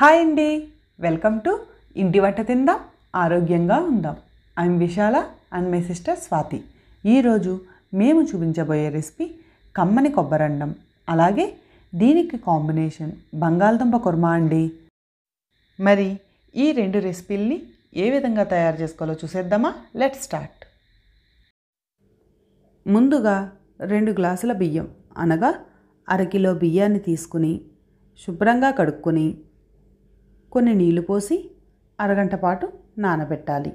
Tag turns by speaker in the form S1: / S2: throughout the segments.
S1: hi అండి welcome to ఇంటి వంట తిందాం ఆరోగ్యంగా ఉందాం I'm Vishala and my sister Swathi ఈరోజు మేము చూపించబోయే రెసిపీ కమ్మని కొబ్బరండం అలాగే దీనికి కాంబినేషన్ బంగాళదుంప కుర్మా అండి మరి ఈ రెండు రెసిపీల్ని ఏ విధంగా తయారు చేసుకోవాలో చూసేద్దామా లెట్ స్టార్ట్ ముందుగా రెండు గ్లాసుల బియ్యం అనగా అరకిలో బియ్యాన్ని తీసుకుని శుభ్రంగా కడుక్కొని కొన్ని నీళ్లు పోసి అరగంట పాటు నానబెట్టాలి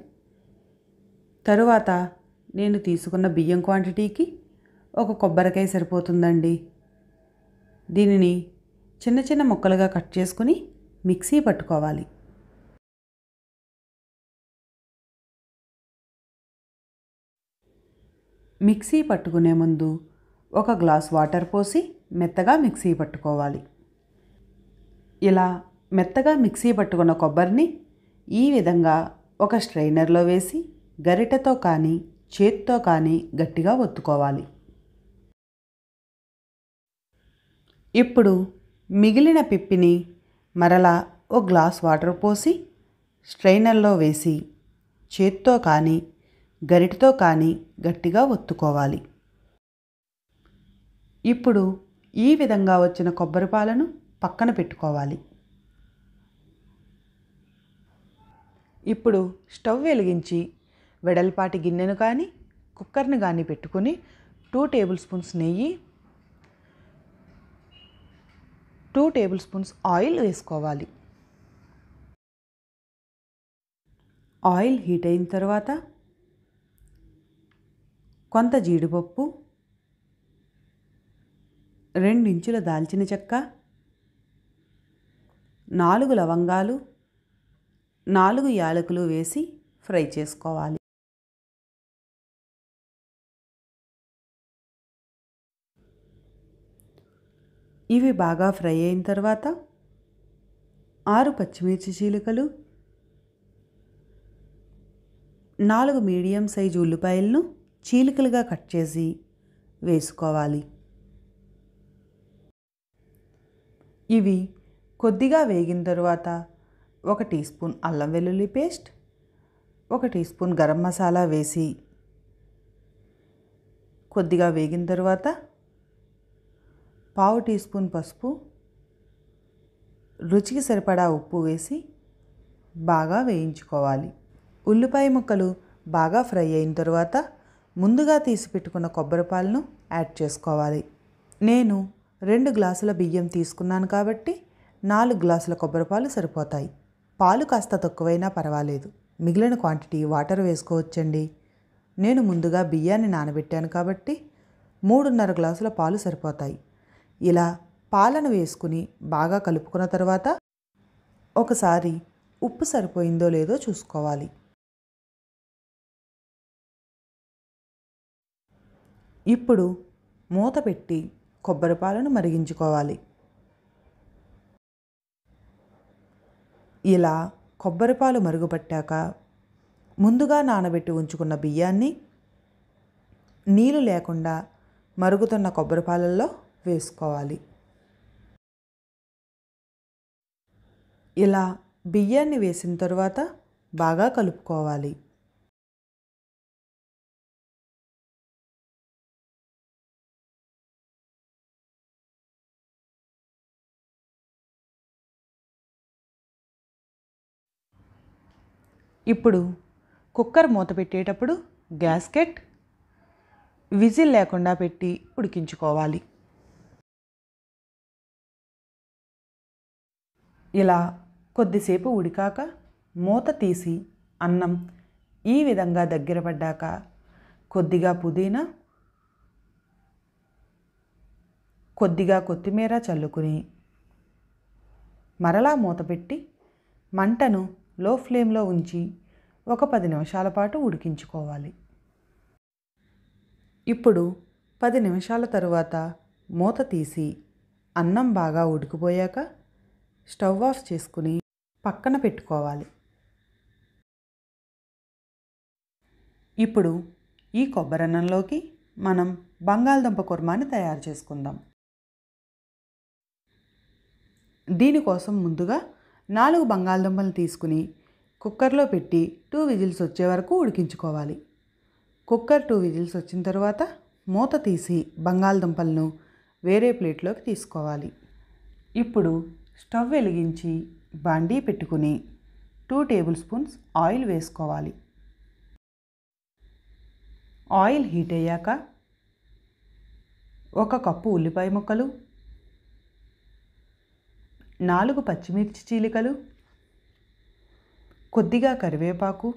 S1: తరువాత నేను తీసుకున్న బియ్యం క్వాంటిటీకి ఒక కొబ్బరికాయ సరిపోతుందండి దీనిని
S2: చిన్న చిన్న ముక్కలుగా కట్ చేసుకుని మిక్సీ పట్టుకోవాలి మిక్సీ పట్టుకునే ముందు ఒక గ్లాస్ వాటర్ పోసి మెత్తగా మిక్సీ
S1: పట్టుకోవాలి ఇలా మెత్తగా మిక్సీ పట్టుకున్న కొబ్బరిని ఈ విధంగా ఒక స్ట్రైనర్లో వేసి గరిటెతో కానీ చేత్తో కానీ గట్టిగా ఒత్తుకోవాలి ఇప్పుడు మిగిలిన పిప్పిని మరలా ఓ గ్లాస్ వాటర్ పోసి స్ట్రైనర్లో వేసి చేత్తో కానీ గరిటతో కానీ గట్టిగా ఒత్తుకోవాలి ఇప్పుడు ఈ విధంగా వచ్చిన కొబ్బరి పాలను పక్కన పెట్టుకోవాలి ఇప్పుడు స్టవ్ వెలిగించి వెడల్పాటి గిన్నెను కానీ కుక్కర్ను కానీ పెట్టుకొని టూ టేబుల్ స్పూన్స్ నెయ్యి టూ టేబుల్ స్పూన్స్ ఆయిల్ వేసుకోవాలి ఆయిల్ హీట్ అయిన తర్వాత కొంత జీడిపప్పు రెండించుల దాల్చిన చెక్క నాలుగు లవంగాలు
S2: నాలుగు యాలకులు వేసి ఫ్రై చేసుకోవాలి ఇవి
S1: బాగా ఫ్రై అయిన తర్వాత ఆరు పచ్చిమిర్చి చీలికలు నాలుగు మీడియం సైజు ఉల్లిపాయలను చీలికలుగా కట్ చేసి వేసుకోవాలి ఇవి కొద్దిగా వేగిన తర్వాత ఒక టీ స్పూన్ అల్లం వెల్లుల్లి పేస్ట్ ఒక టీ స్పూన్ గరం మసాలా వేసి కొద్దిగా వేగిన తర్వాత పావు టీ స్పూన్ పసుపు రుచికి సరిపడా ఉప్పు వేసి బాగా వేయించుకోవాలి ఉల్లిపాయ ముక్కలు బాగా ఫ్రై అయిన తర్వాత ముందుగా తీసి పెట్టుకున్న కొబ్బరిపాలను యాడ్ చేసుకోవాలి నేను రెండు గ్లాసుల బియ్యం తీసుకున్నాను కాబట్టి నాలుగు గ్లాసుల కొబ్బరిపాలు సరిపోతాయి పాలు కాస్త తక్కువైనా పర్వాలేదు మిగిలిన క్వాంటిటీ వాటర్ వేసుకోవచ్చండి నేను ముందుగా బియ్యాన్ని నానబెట్టాను కాబట్టి మూడున్నర గ్లాసుల పాలు సరిపోతాయి ఇలా పాలను
S2: వేసుకుని బాగా కలుపుకున్న తర్వాత ఒకసారి ఉప్పు సరిపోయిందో లేదో చూసుకోవాలి ఇప్పుడు మూత పెట్టి కొబ్బరి పాలను మరిగించుకోవాలి
S1: ఇలా కొబ్బరిపాలు మరుగుపట్టాక ముందుగా నానబెట్టి ఉంచుకున్న బియ్యాన్ని నీళ్ళు లేకుండా మరుగుతున్న కొబ్బరిపాలల్లో వేసుకోవాలి
S2: ఇలా బియ్యాన్ని వేసిన తరువాత బాగా కలుపుకోవాలి ఇప్పుడు కుక్కర్ మూత పెట్టేటప్పుడు గ్యాస్కెట్ విజిల్ లేకుండా పెట్టి ఉడికించుకోవాలి ఇలా కొద్దిసేపు ఉడికాక మూత
S1: తీసి అన్నం ఈ విధంగా దగ్గర పడ్డాక కొద్దిగా పుదీనా కొద్దిగా కొత్తిమీర చల్లుకుని మరలా మూత పెట్టి మంటను లో ఫ్లేమ్లో ఉంచి ఒక పది నిమిషాల పాటు ఉడికించుకోవాలి ఇప్పుడు పది నిమిషాల తరువాత మూత తీసి అన్నం బాగా ఉడికిపోయాక స్టవ్ ఆఫ్ చేసుకుని పక్కన పెట్టుకోవాలి
S2: ఇప్పుడు ఈ కొబ్బరన్నంలోకి మనం బంగాళదుంప కుర్మాని తయారు చేసుకుందాం
S1: దీనికోసం ముందుగా నాలుగు బంగాళదుంపలు తీసుకుని కుక్కర్లో పెట్టి టూ విజిల్స్ వచ్చే వరకు ఉడికించుకోవాలి కుక్కర్ టూ విజిల్స్ వచ్చిన తర్వాత మూత తీసి బంగాళదుంపలను వేరే ప్లేట్లోకి తీసుకోవాలి ఇప్పుడు స్టవ్ వెలిగించి బాండీ పెట్టుకుని టూ టేబుల్ స్పూన్స్ ఆయిల్ వేసుకోవాలి ఆయిల్ హీట్ అయ్యాక ఒక కప్పు ఉల్లిపాయ ముక్కలు నాలుగు పచ్చిమిర్చి చీలికలు కొద్దిగా కరివేపాకు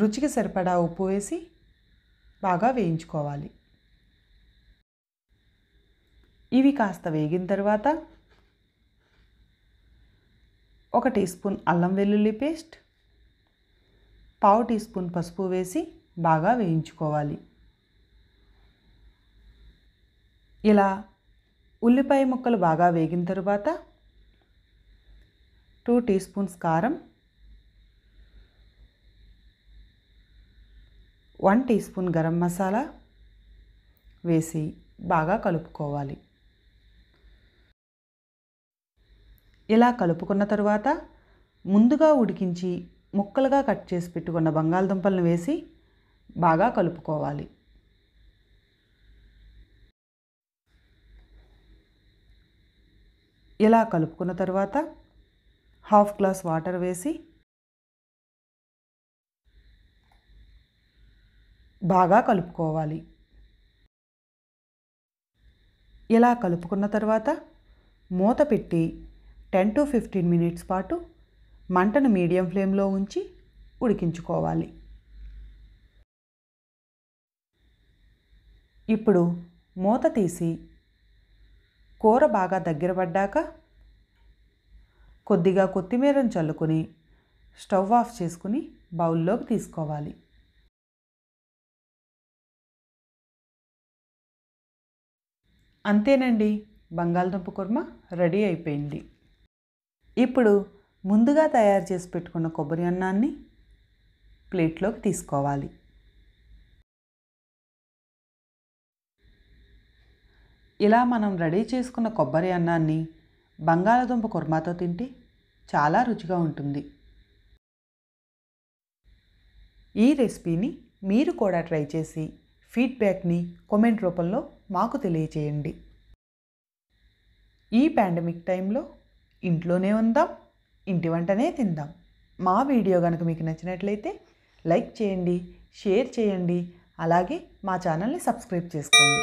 S1: రుచికి సరిపడా ఉప్పు వేసి బాగా వేయించుకోవాలి ఇవి కాస్త వేగిన తర్వాత ఒక టీ స్పూన్ అల్లం వెల్లుల్లి పేస్ట్ పావు టీ స్పూన్ పసుపు వేసి బాగా వేయించుకోవాలి ఇలా ఉల్లిపాయ ముక్కలు బాగా వేగిన తరువాత టూ టీ స్పూన్స్ కారం one tea spoon garam masala వేసి బాగా కలుపుకోవాలి ఇలా కలుపుకున్న తరువాత ముందుగా ఉడికించి ముక్కలుగా కట్ చేసి పెట్టుకున్న బంగాళదుంపలను వేసి బాగా కలుపుకోవాలి ఇలా కలుపుకున్న తర్వాత హాఫ్ గ్లాస్ వాటర్ వేసి
S2: బాగా కలుపుకోవాలి ఇలా కలుపుకున్న తర్వాత
S1: మూత పెట్టి టెన్ టు ఫిఫ్టీన్ మినిట్స్ పాటు మంటను మీడియం ఫ్లేమ్లో ఉంచి ఉడికించుకోవాలి ఇప్పుడు మూత తీసి కూర బాగా దగ్గర పడ్డాక కొద్దిగా కొత్తిమీరను చల్లుకొని
S2: స్టవ్ ఆఫ్ చేసుకుని బౌల్లోకి తీసుకోవాలి అంతేనండి బంగాళదుంప కుర్మ రెడీ అయిపోయింది ఇప్పుడు ముందుగా తయారు చేసి
S1: పెట్టుకున్న కొబ్బరి అన్నాన్ని ప్లేట్లోకి తీసుకోవాలి ఇలా మనం రెడీ చేసుకున్న కొబ్బరి అన్నాన్ని బంగాళదుంప కుర్మాతో తింటే చాలా రుచిగా ఉంటుంది ఈ రెసిపీని మీరు కూడా ట్రై చేసి ఫీడ్బ్యాక్ని కామెంట్ రూపంలో మాకు తెలియచేయండి ఈ పాండమిక్ టైంలో ఇంట్లోనే ఉందాం ఇంటి వంటనే తిందాం మా వీడియో కనుక మీకు నచ్చినట్లయితే లైక్ చేయండి షేర్ చేయండి అలాగే మా ఛానల్ని సబ్స్క్రైబ్ చేసుకోండి